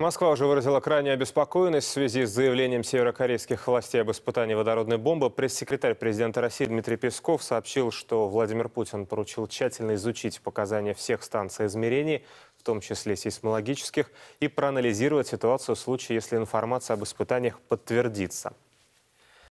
Москва уже выразила крайнюю обеспокоенность в связи с заявлением северокорейских властей об испытании водородной бомбы. Пресс-секретарь президента России Дмитрий Песков сообщил, что Владимир Путин поручил тщательно изучить показания всех станций измерений, в том числе сейсмологических, и проанализировать ситуацию в случае, если информация об испытаниях подтвердится.